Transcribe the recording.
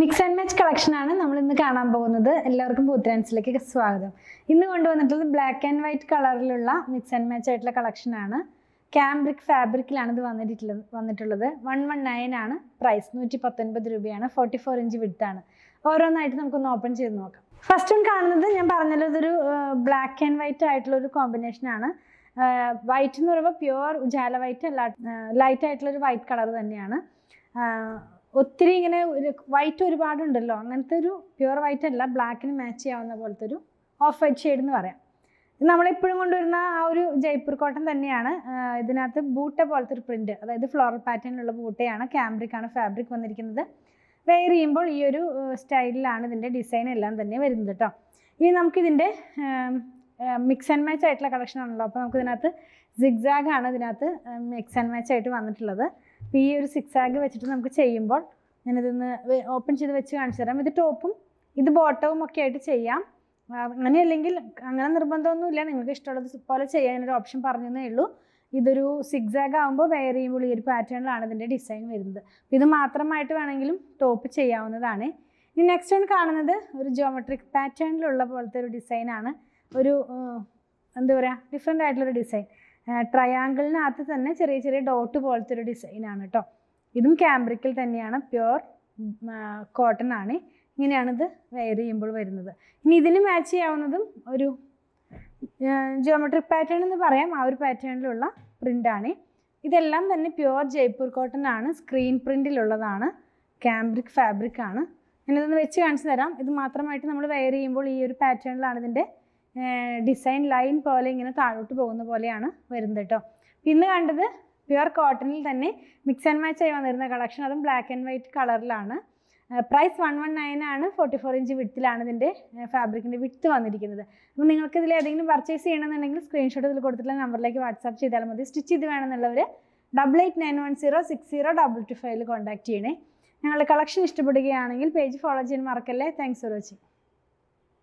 mix and match ആണ് നമ്മൾ ഇന്ന് കാണാൻ പോകുന്നത് എല്ലാവർക്കും പൂത്തിരാൻസിലേക്ക് സ്വാഗതം ഇന്ന് കൊണ്ടുവന്നിട്ടുള്ളത് ബ്ലാക്ക് ആൻഡ് വൈറ്റ് കളറിലുള്ള മിക്സ് ആൻഡ് മാച്ച് ആയിട്ടുള്ള ആണ് ക്യാമ്പ്രിക് ഫാബ്രിക്കിലാണ് ഇത് വന്നിട്ടുള്ളത് വന്നിട്ടുള്ളത് വൺ വൺ നയൻ ആണ് പ്രൈസ് നൂറ്റി പത്തൊൻപത് രൂപയാണ് ഫോർട്ടി ഫോർ ഇഞ്ച് വിടുത്താണ് ഓരോന്നായിട്ട് നമുക്കൊന്ന് ഓപ്പൺ ചെയ്ത് നോക്കാം ഫസ്റ്റ് ഒന്ന് കാണുന്നത് ഞാൻ പറഞ്ഞല്ലോ ഇതൊരു ബ്ലാക്ക് ആൻഡ് വൈറ്റ് ആയിട്ടുള്ള ഒരു ആണ് വൈറ്റ് എന്ന് പറയുമ്പോൾ പ്യുവർ ഉജാല വൈറ്റ് അല്ല ലൈറ്റ് ആയിട്ടുള്ള ഒരു വൈറ്റ് കളർ തന്നെയാണ് ഒത്തിരി ഇങ്ങനെ ഒരു വൈറ്റ് ഒരുപാടുണ്ടല്ലോ അങ്ങനത്തെ ഒരു പ്യുവർ വൈറ്റ് അല്ല ബ്ലാക്കിന് മാച്ച് ചെയ്യാവുന്ന പോലത്തെ ഒരു ഓഫ് വൈറ്റ് ഷെയ്ഡ് എന്ന് പറയാം നമ്മളെപ്പോഴും കൊണ്ടുവരുന്ന ആ ഒരു ജയ്പൂർ കോട്ടൺ തന്നെയാണ് ഇതിനകത്ത് ബൂട്ട പോലത്തെ ഒരു പ്രിൻറ്റ് അതായത് ഫ്ലോറൽ പാറ്റേണിലുള്ള ബൂട്ടയാണ് ക്യാമ്പ്രിക്കാണ് ഫാബ്രിക് വന്നിരിക്കുന്നത് വെയർ ചെയ്യുമ്പോൾ ഈ ഒരു സ്റ്റൈലിലാണ് ഇതിൻ്റെ ഡിസൈൻ എല്ലാം തന്നെ വരുന്നത് കേട്ടോ ഇനി നമുക്കിതിൻ്റെ മിക്സ് ആൻഡ് മാച്ച് ആയിട്ടുള്ള കളക്ഷൻ ആണല്ലോ അപ്പോൾ നമുക്കിതിനകത്ത് സിഗ്സാഗാണ് ഇതിനകത്ത് മിക്സ് ആൻഡ് മാച്ച് ആയിട്ട് വന്നിട്ടുള്ളത് അപ്പോൾ ഈ ഒരു സിക്സ് ആഗ് വെച്ചിട്ട് നമുക്ക് ചെയ്യുമ്പോൾ ഞാനിതൊന്ന് ഓപ്പൺ ചെയ്ത് വെച്ച് കാണിച്ചു തരാം ഇത് ടോപ്പും ഇത് ബോട്ടവും ഒക്കെ ആയിട്ട് ചെയ്യാം അങ്ങനെയല്ലെങ്കിൽ അങ്ങനെ നിർബന്ധമൊന്നുമില്ല നിങ്ങൾക്ക് ഇഷ്ടമുള്ളത് പോലെ ചെയ്യാനൊരു ഓപ്ഷൻ പറഞ്ഞതേ ഉള്ളൂ ഇതൊരു ആഗ് ആകുമ്പോൾ വെയർ ചെയ്യുമ്പോൾ ഈ ഒരു പാറ്റേണിലാണ് ഇതിൻ്റെ ഡിസൈൻ വരുന്നത് ഇത് മാത്രമായിട്ട് വേണമെങ്കിലും ടോപ്പ് ചെയ്യാവുന്നതാണ് ഇനി നെക്സ്റ്റ് വൺ കാണുന്നത് ഒരു ജോമെട്രിക് പാറ്റേണിലുള്ള പോലത്തെ ഒരു ഡിസൈനാണ് ഒരു എന്താ പറയുക ഡിഫറെൻ്റ് ആയിട്ടുള്ളൊരു ഡിസൈൻ ട്രയാങ്കിളിനകത്ത് തന്നെ ചെറിയ ചെറിയ ഡോട്ട് പോലത്തെ ഒരു ഡിസൈനാണ് കേട്ടോ ഇതും ക്യാമ്പ്രിക്കിൽ തന്നെയാണ് പ്യുർ കോട്ടൺ ആണ് ഇങ്ങനെയാണിത് വെയർ ചെയ്യുമ്പോൾ വരുന്നത് ഇനി ഇതിന് മാച്ച് ചെയ്യാവുന്നതും ഒരു ജിയോമെട്രിക് പാറ്റേൺ എന്ന് പറയാം ആ ഒരു പാറ്റേണിലുള്ള പ്രിൻ്റാണ് ഇതെല്ലാം തന്നെ പ്യുവർ ജയ്പൂർ കോട്ടൺ ആണ് സ്ക്രീൻ പ്രിൻറ്റിലുള്ളതാണ് ക്യാമ്പ്രിക് ഫാബ്രിക് ആണ് ഞാനിതൊന്ന് വെച്ച് കാണിച്ചു തരാം ഇത് മാത്രമായിട്ട് നമ്മൾ വെയർ ചെയ്യുമ്പോൾ ഈ ഒരു പാറ്റേണിലാണ് ഇതിൻ്റെ ഡിസൈൻ ലൈൻ പോലെ ഇങ്ങനെ താഴോട്ട് പോകുന്ന പോലെയാണ് വരുന്നത് കേട്ടോ പിന്നെ കണ്ടത് പ്യുർ കോട്ടണിൽ തന്നെ മിക്സ് ആൻഡ് മാച്ച് ആയി വന്നിരുന്ന കളക്ഷൻ അതും ബ്ലാക്ക് ആൻഡ് വൈറ്റ് കളറിലാണ് പ്രൈസ് വൺ വൺ നയൻ ആണ് ഫോർട്ടി ഫോർ ഇഞ്ച് വിട്ടിലാണ് ഇതിൻ്റെ ഫാബ്രിക്കിൻ്റെ വിട്ട് വന്നിരിക്കുന്നത് അപ്പോൾ നിങ്ങൾക്ക് ഇതിൽ ഏതെങ്കിലും പർച്ചേസ് ചെയ്യണമെന്നുണ്ടെങ്കിൽ സ്ക്രീൻഷോട്ട് ഇതിൽ കൊടുത്തിട്ടുള്ള നമ്പറിലേക്ക് വാട്സാപ്പ് ചെയ്താൽ മതി സ്റ്റിച്ച് ചെയ്ത് വേണമെന്നുള്ളവർ double eight nine one zero six zero double two ഫൈവിൽ കോൺടാക്ട് ചെയ്യണേ ഞങ്ങളുടെ കളക്ഷൻ ഇഷ്ടപ്പെടുകയാണെങ്കിൽ പേജ് ഫോളോ ചെയ്യാൻ മറക്കല്ലേ താങ്ക്സ് ഫോർ വാച്ചിങ്